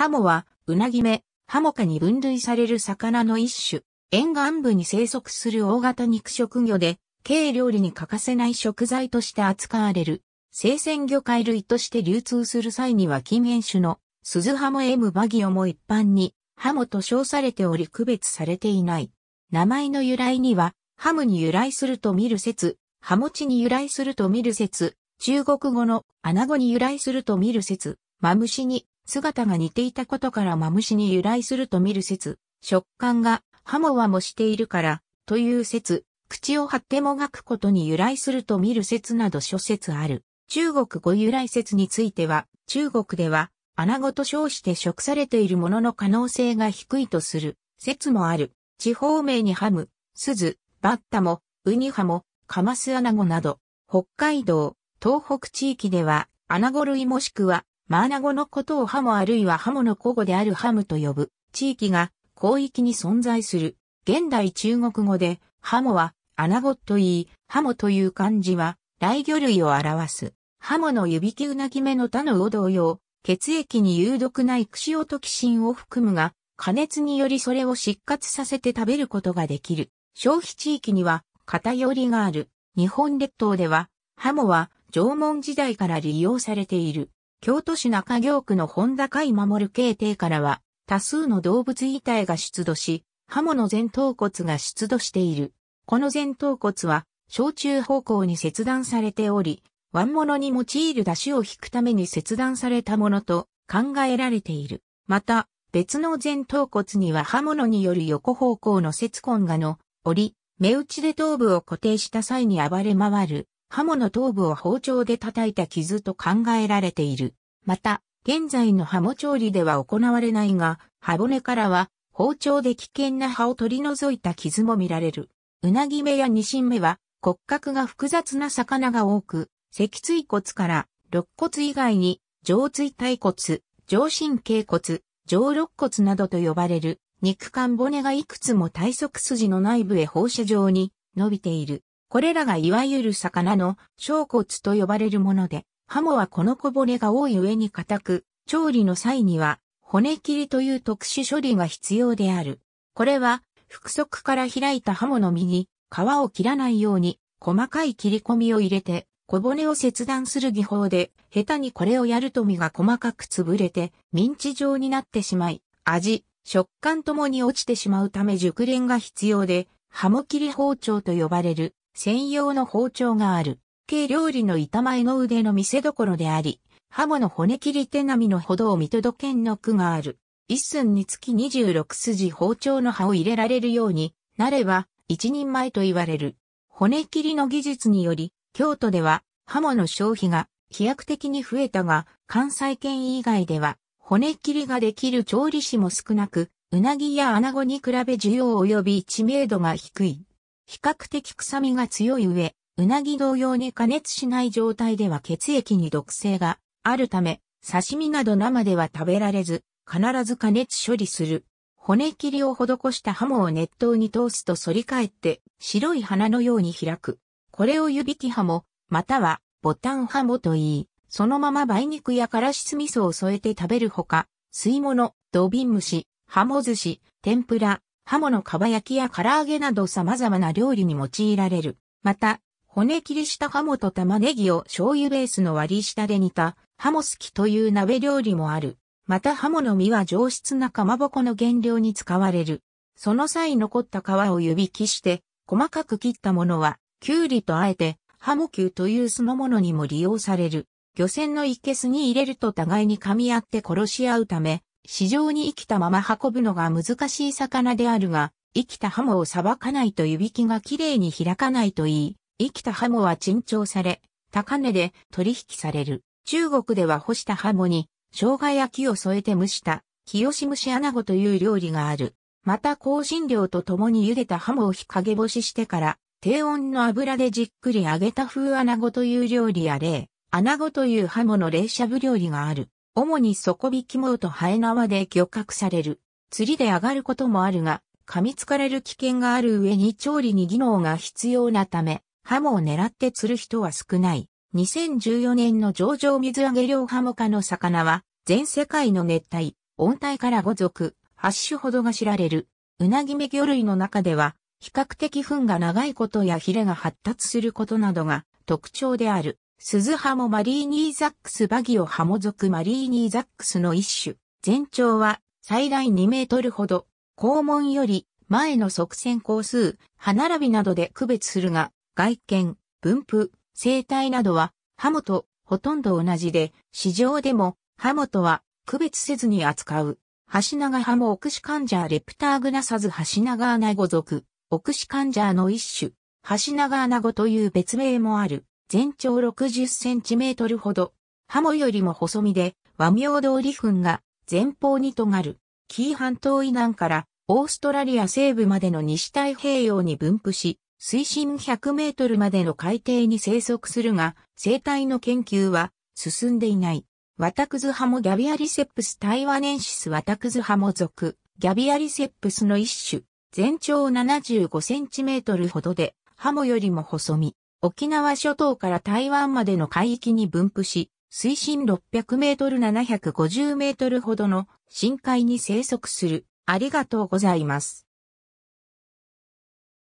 ハモは、ウナギ目、ハモ科に分類される魚の一種。沿岸部に生息する大型肉食魚で、軽料理に欠かせない食材として扱われる。生鮮魚介類として流通する際には近煙種の鈴ハモ M バギオも一般にハモと称されており区別されていない。名前の由来にはハムに由来すると見る説、ハモチに由来すると見る説、中国語の穴子に由来すると見る説、マムシに姿が似ていたことからマムシに由来すると見る説、食感がハモワもしているから、という説、口を張ってもがくことに由来すると見る説など諸説ある。中国語由来説については、中国では、穴子と称して食されているものの可能性が低いとする説もある。地方名にハム、鈴、バッタも、ウニハも、カマスアナゴなど、北海道、東北地域では、アナゴ類もしくは、マーナ語のことをハモあるいはハモの古語であるハムと呼ぶ地域が広域に存在する。現代中国語でハモはアナゴといい、ハモという漢字は雷魚類を表す。ハモの湯引きうなぎ目の他のを同様、血液に有毒ないクシオトキシンを含むが、加熱によりそれを失活させて食べることができる。消費地域には偏りがある。日本列島では、ハモは縄文時代から利用されている。京都市中京区の本田海守慶邸からは、多数の動物遺体が出土し、刃物前頭骨が出土している。この前頭骨は、小中方向に切断されており、腕物に用いる出汁を引くために切断されたものと考えられている。また、別の前頭骨には刃物による横方向の節痕がの、折り、目打ちで頭部を固定した際に暴れ回る、刃物の頭部を包丁で叩いた傷と考えられている。また、現在の刃モ調理では行われないが、刃骨からは包丁で危険な歯を取り除いた傷も見られる。うなぎ目やニシン目は骨格が複雑な魚が多く、脊椎骨から肋骨以外に上椎体骨、上神経骨、上肋骨などと呼ばれる肉管骨がいくつも体側筋の内部へ放射状に伸びている。これらがいわゆる魚の小骨と呼ばれるもので、ハモはこの小骨が多い上に硬く、調理の際には骨切りという特殊処理が必要である。これは、腹側から開いたハモの身に皮を切らないように細かい切り込みを入れて小骨を切断する技法で、下手にこれをやると身が細かく潰れてミンチ状になってしまい、味、食感ともに落ちてしまうため熟練が必要で、ハモ切り包丁と呼ばれる専用の包丁がある。軽料理の板前の腕の見せ所であり、ハモの骨切り手並みのほどを見届けんの句がある。一寸につき26筋包丁の刃を入れられるようになれば一人前と言われる。骨切りの技術により、京都ではハモの消費が飛躍的に増えたが、関西圏以外では骨切りができる調理師も少なく、うなぎやアナゴに比べ需要及び知名度が低い。比較的臭みが強い上、うなぎ同様に加熱しない状態では血液に毒性があるため、刺身など生では食べられず、必ず加熱処理する。骨切りを施したハモを熱湯に通すと反り返って白い花のように開く。これを湯引きハモ、またはボタンハモと言い、そのまま梅肉やからし酢味噌を添えて食べるほか、吸い物、土瓶蒸し、ハモ寿司、天ぷら、ハモかば焼きや唐揚げなど様々な料理に用いられる。また、骨切りしたハモと玉ねぎを醤油ベースの割り下で煮た、ハモスキという鍋料理もある。またハモの身は上質なかまぼこの原料に使われる。その際残った皮を湯引きして、細かく切ったものは、きゅうりとあえて、ハモキューという酢の物にも利用される。漁船の一けすに入れると互いに噛み合って殺し合うため、市場に生きたまま運ぶのが難しい魚であるが、生きたハモをさばかないと湯引きがきれいに開かないといい、生きたハモは珍重され、高値で取引される。中国では干したハモに、生姜焼きを添えて蒸した、清蒸し穴子という料理がある。また香辛料と共に茹でたハモを日陰干ししてから、低温の油でじっくり揚げた風穴子という料理や例、穴子というハモの冷しゃぶ料理がある。主に底引き網と生え縄で漁獲される。釣りで上がることもあるが、噛みつかれる危険がある上に調理に技能が必要なため、ハモを狙って釣る人は少ない。2014年の上場水揚げ量ハモ科の魚は、全世界の熱帯、温帯から5族、8種ほどが知られる。うなぎめ魚類の中では、比較的糞が長いことやヒレが発達することなどが特徴である。鈴葉もマリーニーザックスバギオハモ属マリーニーザックスの一種。全長は最大2メートルほど。肛門より前の側線高数、歯並びなどで区別するが、外見、分布、生態などはハモとほとんど同じで、市場でもハモとは区別せずに扱う。ハシナガハモオクシカンジャーレプターグナサズハシナガアナゴ属、オクシカンジャーの一種、ハシナガアナゴという別名もある。全長60センチメートルほど、ハモよりも細身で、和名通り墳が前方に尖る、紀伊半島以南からオーストラリア西部までの西太平洋に分布し、水深100メートルまでの海底に生息するが、生態の研究は進んでいない。ワタクズハモギャビアリセプスタイワネンシスワタクズハモ属、ギャビアリセプスの一種、全長75センチメートルほどで、ハモよりも細身、沖縄諸島から台湾までの海域に分布し、水深600メートル750メートルほどの深海に生息する。ありがとうございます。